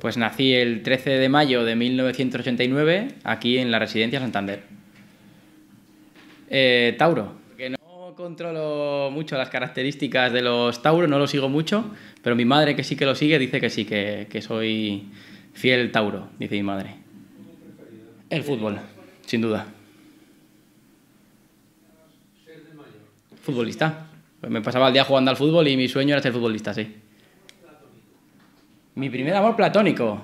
Pues nací el 13 de mayo de 1989 aquí en la residencia Santander. Eh, Tauro controlo mucho las características de los Tauros, no lo sigo mucho, pero mi madre que sí que lo sigue dice que sí, que, soy fiel Tauro, dice mi madre. El fútbol, sin duda. Futbolista. me pasaba el día jugando al fútbol y mi sueño era ser futbolista, sí. Mi primer amor platónico.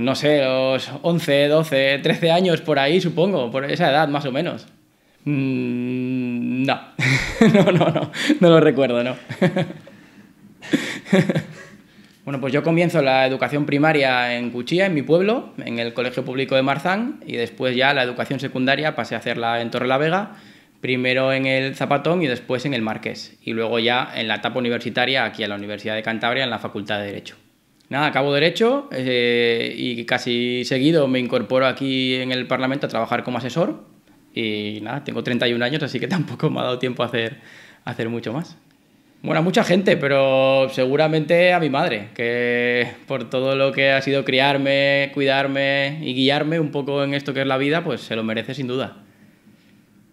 no sé, los 11, 12, 13 años por ahí, supongo, por esa edad más o menos. Mm, no. no, no, no, no lo recuerdo, no. bueno, pues yo comienzo la educación primaria en Cuchilla, en mi pueblo, en el Colegio Público de Marzán, y después ya la educación secundaria pasé a hacerla en Torre la Vega, primero en el Zapatón y después en el Marqués, y luego ya en la etapa universitaria aquí en la Universidad de Cantabria, en la Facultad de Derecho nada, acabo derecho eh, y casi seguido me incorporo aquí en el Parlamento a trabajar como asesor y nada, tengo 31 años, así que tampoco me ha dado tiempo a hacer, hacer mucho más. Bueno, a mucha gente, pero seguramente a mi madre, que por todo lo que ha sido criarme, cuidarme y guiarme un poco en esto que es la vida, pues se lo merece sin duda.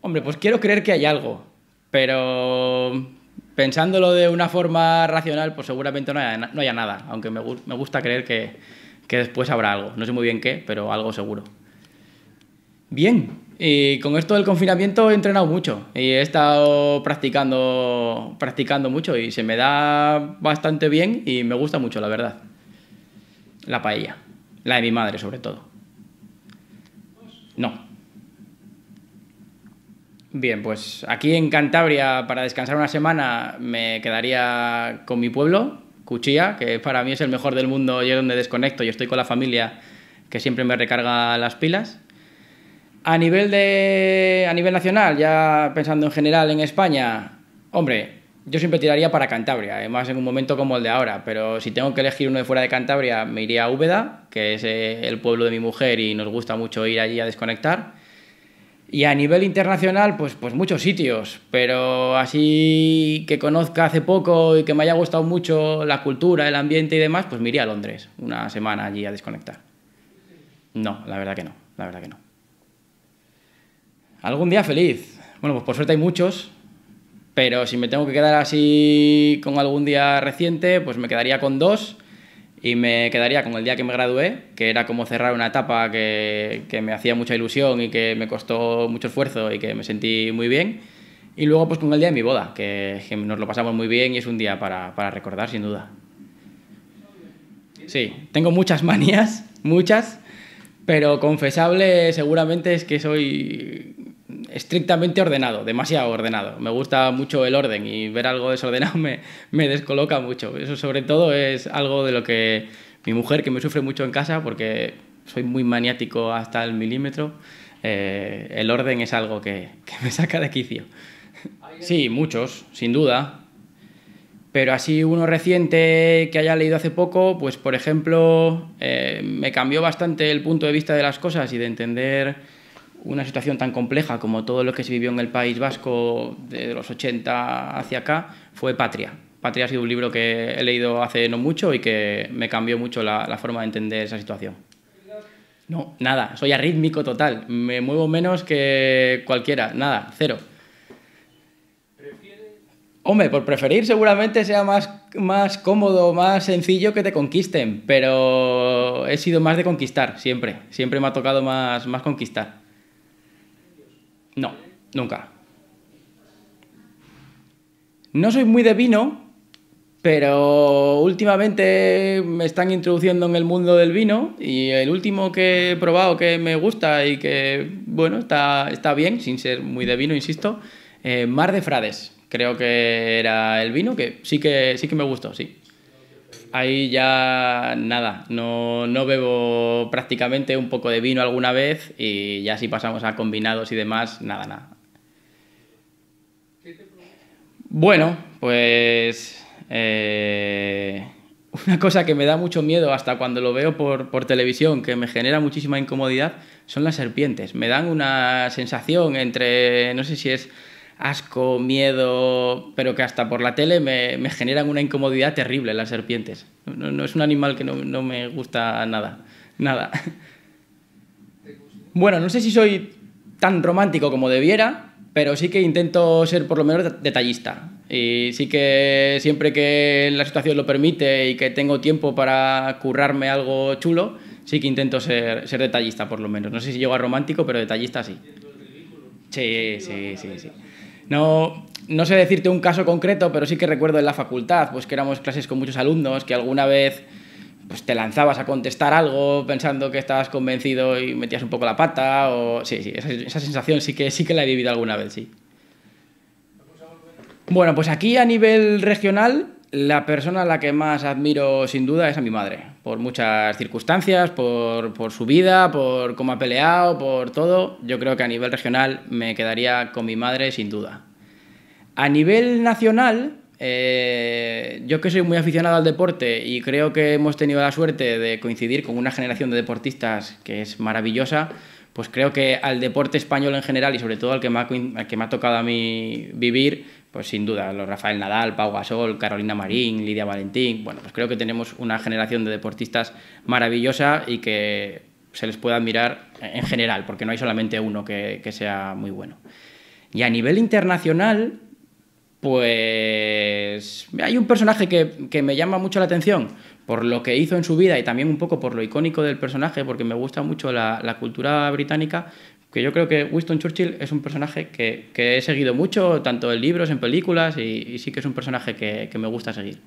Hombre, pues quiero creer que hay algo, pero pensándolo de una forma racional, pues seguramente no haya, nada, aunque me, gusta creer que, que, después habrá algo. No sé muy bien qué, pero algo seguro. Bien, y con esto del confinamiento he entrenado mucho y he estado practicando, practicando mucho y se me da bastante bien y me gusta mucho, la verdad. La paella, la de mi madre sobre todo. No. Bien, pues aquí en Cantabria, para descansar una semana, me quedaría con mi pueblo, Cuchilla, que para mí es el mejor del mundo y donde desconecto y estoy con la familia que siempre me recarga las pilas. A nivel, a nivel nacional, ya pensando en general en España, hombre, yo siempre tiraría para Cantabria, además eh, en un momento como el de ahora, pero si tengo que elegir uno fuera de Cantabria, me iría a Úbeda, que es eh, el pueblo de mi mujer y nos gusta mucho ir allí a desconectar. Y a nivel internacional, pues, pues muchos sitios, pero así que conozca hace poco y que me haya gustado mucho la cultura, el ambiente y demás, pues me iría a Londres una semana allí a desconectar. No, la verdad que no, la verdad que no. Algún día feliz. Bueno, pues por suerte hay muchos, pero si me tengo que quedar así con algún día reciente, pues me quedaría con dos y me quedaría con el día que me gradué, que era como cerrar una etapa que, me hacía mucha ilusión y que me costó mucho esfuerzo y que me sentí muy bien. Y luego pues con el día de mi boda, que, nos lo pasamos muy bien y es un día para, para recordar sin duda. Sí, tengo muchas manías, muchas, pero confesable seguramente es que soy estrictamente ordenado, demasiado ordenado. Me gusta mucho el orden y ver algo desordenado me, me descoloca mucho. Eso sobre todo es algo de lo que mi mujer, que me sufre mucho en casa porque soy muy maniático hasta el milímetro, eh, el orden es algo que, que me saca de quicio. Sí, muchos, sin duda. Pero así uno reciente que haya leído hace poco, pues por ejemplo, eh, me cambió bastante el punto de vista de las cosas y de entender una situación tan compleja como todo lo que se vivió en el País Vasco de los 80 hacia acá fue Patria. Patria ha sido un libro que he leído hace no mucho y que me cambió mucho la, forma de entender esa situación. No, nada, soy arrítmico total, me muevo menos que cualquiera, nada, cero. Hombre, por preferir seguramente sea más, más cómodo, más sencillo que te conquisten, pero he sido más de conquistar, siempre, siempre me ha tocado más, más conquistar. No, nunca. No soy muy de vino, pero últimamente me están introduciendo en el mundo del vino y el último que he probado que me gusta y que, bueno, está, está bien, sin ser muy de vino, insisto, eh, Mar de Frades, creo que era el vino, que sí que, sí que me gustó, sí ahí ya nada, no, bebo prácticamente un poco de vino alguna vez y ya si pasamos a combinados y demás, nada, nada. Bueno, pues eh, una cosa que me da mucho miedo hasta cuando lo veo por televisión, que me genera muchísima incomodidad, son las serpientes. Me dan una sensación entre, no sé si es asco, miedo, pero que hasta por la tele me, generan una incomodidad terrible las serpientes. No, es un animal que no, me gusta nada, nada. Bueno, no sé si soy tan romántico como debiera, pero sí que intento ser por lo menos detallista. Y sí que siempre que la situación lo permite y que tengo tiempo para currarme algo chulo, sí que intento ser, ser detallista por lo menos. No sé si llego a romántico, pero detallista sí. Sí, sí, sí, sí. No, no sé decirte un caso concreto, pero sí que recuerdo en la facultad, pues que éramos clases con muchos alumnos, que alguna vez pues te lanzabas a contestar algo pensando que estabas convencido y metías un poco la pata o sí, sí, esa, esa sensación sí que sí que la he vivido alguna vez, sí. Bueno, pues aquí a nivel regional la persona a la que más admiro sin duda es a mi madre, por muchas circunstancias, por, su vida, por cómo ha peleado, por todo. Yo creo que a nivel regional me quedaría con mi madre sin duda. A nivel nacional, eh, yo que soy muy aficionado al deporte y creo que hemos tenido la suerte de coincidir con una generación de deportistas que es maravillosa, pues creo que al deporte español en general y sobre todo al que me al que me ha tocado a mí vivir, pues sin duda, los Rafael Nadal, Pau Gasol, Carolina Marín, Lidia Valentín, bueno, pues creo que tenemos una generación de deportistas maravillosa y que se les puede admirar en general, porque no hay solamente uno que, sea muy bueno. Y a nivel internacional, pues hay un personaje que, me llama mucho la atención por lo que hizo en su vida y también un poco por lo icónico del personaje, porque me gusta mucho la cultura británica, yo creo que Winston Churchill es un personaje que, he seguido mucho, tanto en libros, en películas, y, sí que es un personaje que, me gusta seguir.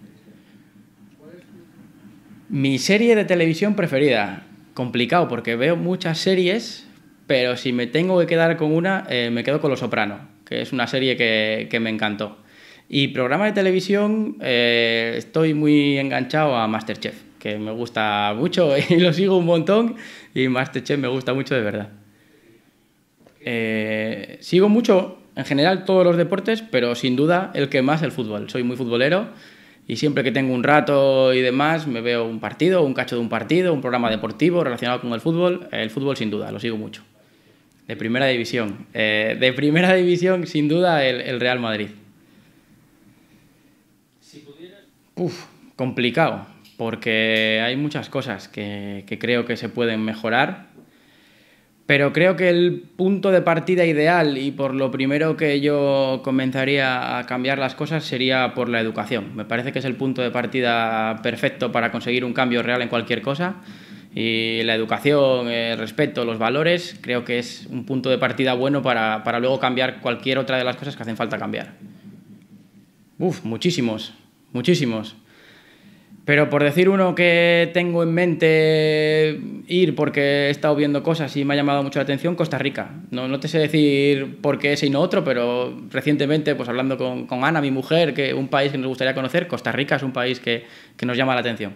Mi serie de televisión preferida. Complicado, porque veo muchas series, pero si me tengo que quedar con una, eh, me quedo con Los Soprano, que es una serie que, me encantó. Y programa de televisión, eh, estoy muy enganchado a Masterchef, que me gusta mucho y lo sigo un montón, y Masterchef me gusta mucho de verdad. Eh, sigo mucho, en general, todos los deportes, pero sin duda el que más el fútbol. Soy muy futbolero y siempre que tengo un rato y demás, me veo un partido, un cacho de un partido, un programa deportivo relacionado con el fútbol. El fútbol, sin duda, lo sigo mucho. De primera división. Eh, de primera división, sin duda, el, Real Madrid. complicado, porque hay muchas cosas que creo que se pueden mejorar pero creo que el punto de partida ideal y por lo primero que yo comenzaría a cambiar las cosas sería por la educación. Me parece que es el punto de partida perfecto para conseguir un cambio real en cualquier cosa. Y la educación, el respeto, los valores, creo que es un punto de partida bueno para, para luego cambiar cualquier otra de las cosas que hacen falta cambiar. Uf, muchísimos, muchísimos. Pero por decir uno que tengo en mente ir porque he estado viendo cosas y me ha llamado mucho la atención, Costa Rica. No, te sé decir por qué ese y no otro, pero recientemente, pues hablando con, Ana, mi mujer, que un país que nos gustaría conocer, Costa Rica es un país que, nos llama la atención.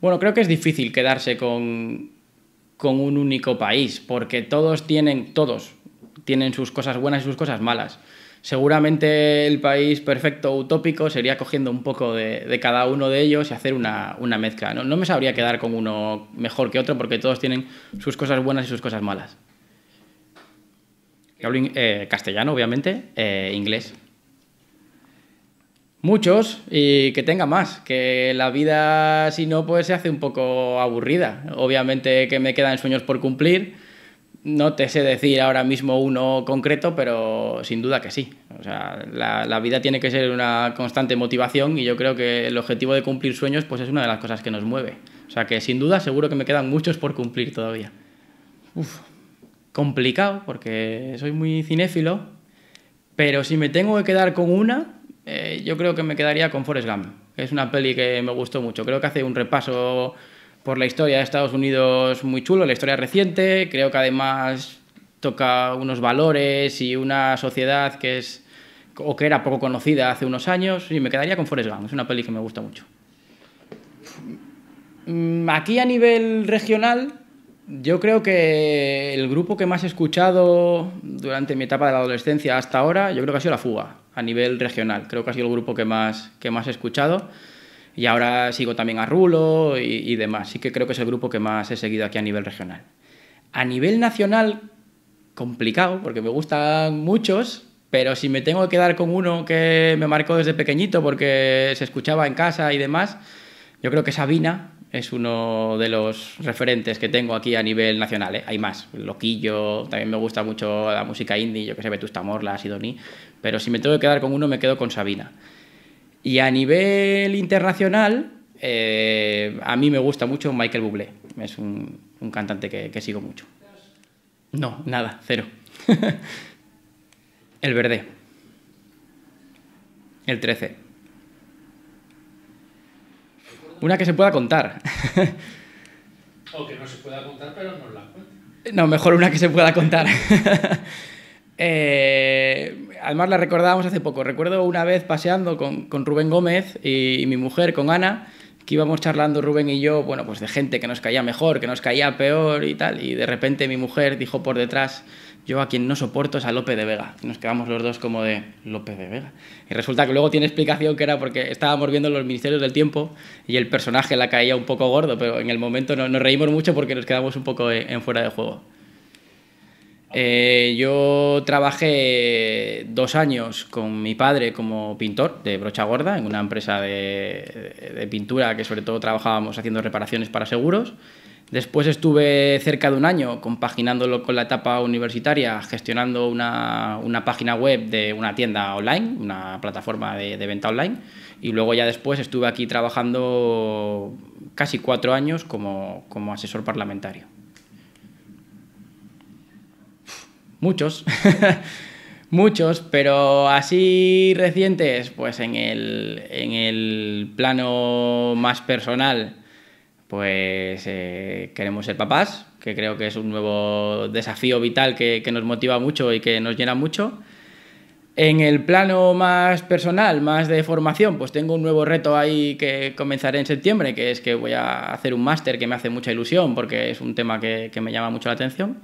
Bueno, creo que es difícil quedarse con, con un único país, porque todos tienen, todos tienen sus cosas buenas y sus cosas malas. Seguramente el país perfecto utópico sería cogiendo un poco de, cada uno de ellos y hacer una, mezcla. ¿no? me sabría quedar con uno mejor que otro porque todos tienen sus cosas buenas y sus cosas malas. Hablo eh, castellano, obviamente, eh, inglés. Muchos y que tenga más, que la vida si no pues se hace un poco aburrida. Obviamente que me quedan sueños por cumplir no te sé decir ahora mismo uno concreto, pero sin duda que sí. O sea, la, vida tiene que ser una constante motivación y yo creo que el objetivo de cumplir sueños pues es una de las cosas que nos mueve. O sea que sin duda seguro que me quedan muchos por cumplir todavía. Uf, complicado porque soy muy cinéfilo, pero si me tengo que quedar con una, eh, yo creo que me quedaría con Forrest Gump. es una peli que me gustó mucho. Creo que hace un repaso por la historia de Estados Unidos muy chulo, la historia reciente. Creo que además toca unos valores y una sociedad que es o que era poco conocida hace unos años. Y me quedaría con Forrest Gump, es una peli que me gusta mucho. Mm, aquí a nivel regional, yo creo que el grupo que más he escuchado durante mi etapa de la adolescencia hasta ahora, yo creo que ha sido La Fuga, a nivel regional. Creo que ha sido el grupo que más, que más he escuchado. Y ahora sigo también a Rulo y, demás. Sí que creo que es el grupo que más he seguido aquí a nivel regional. A nivel nacional, complicado, porque me gustan muchos, pero si me tengo que quedar con uno que me marcó desde pequeñito porque se escuchaba en casa y demás, yo creo que Sabina es uno de los referentes que tengo aquí a nivel nacional. ¿eh? Hay más, Loquillo, también me gusta mucho la música indie, yo que sé, Vetusta Morla, Sidoní, pero si me tengo que quedar con uno me quedo con Sabina. Y a nivel internacional, eh, a mí me gusta mucho Michael Bublé. Es un, cantante que, que, sigo mucho. No, nada, cero. el verde. El 13. Una que se pueda contar. o que no se pueda contar, pero no la cuente. No, mejor una que se pueda contar. eh, además la recordábamos hace poco. Recuerdo una vez paseando con, Rubén Gómez y, mi mujer, con Ana, que íbamos charlando Rubén y yo, bueno, pues de gente que nos caía mejor, que nos caía peor y tal. Y de repente mi mujer dijo por detrás, yo a quien no soporto es a Lope de Vega. nos quedamos los dos como de Lope de Vega. Y resulta que luego tiene explicación que era porque estábamos viendo los Ministerios del Tiempo y el personaje la caía un poco gordo, pero en el momento nos reímos mucho porque nos quedamos un poco eh, en fuera de juego. Eh, yo trabajé dos años con mi padre como pintor de brocha gorda en una empresa de, pintura que sobre todo trabajábamos haciendo reparaciones para seguros. Después estuve cerca de un año compaginándolo con la etapa universitaria, gestionando una, página web de una tienda online, una plataforma de, venta online. Y luego ya después estuve aquí trabajando casi cuatro años como asesor parlamentario. muchos, muchos, pero así recientes, pues en el, en el plano más personal, pues eh, queremos ser papás, que creo que es un nuevo desafío vital que, nos motiva mucho y que nos llena mucho. En el plano más personal, más de formación, pues tengo un nuevo reto ahí que comenzaré en septiembre, que es que voy a hacer un máster que me hace mucha ilusión porque es un tema que, que me llama mucho la atención.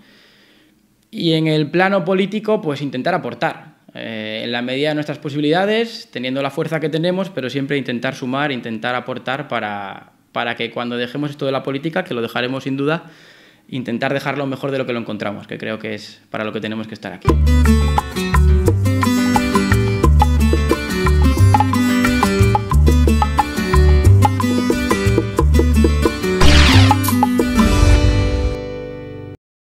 Y en el plano político, pues intentar aportar. Eh, en la medida de nuestras posibilidades, teniendo la fuerza que tenemos, pero siempre intentar sumar, intentar aportar para, para que cuando dejemos esto de la política, que lo dejaremos sin duda, intentar dejarlo mejor de lo que lo encontramos, que creo que es para lo que tenemos que estar aquí.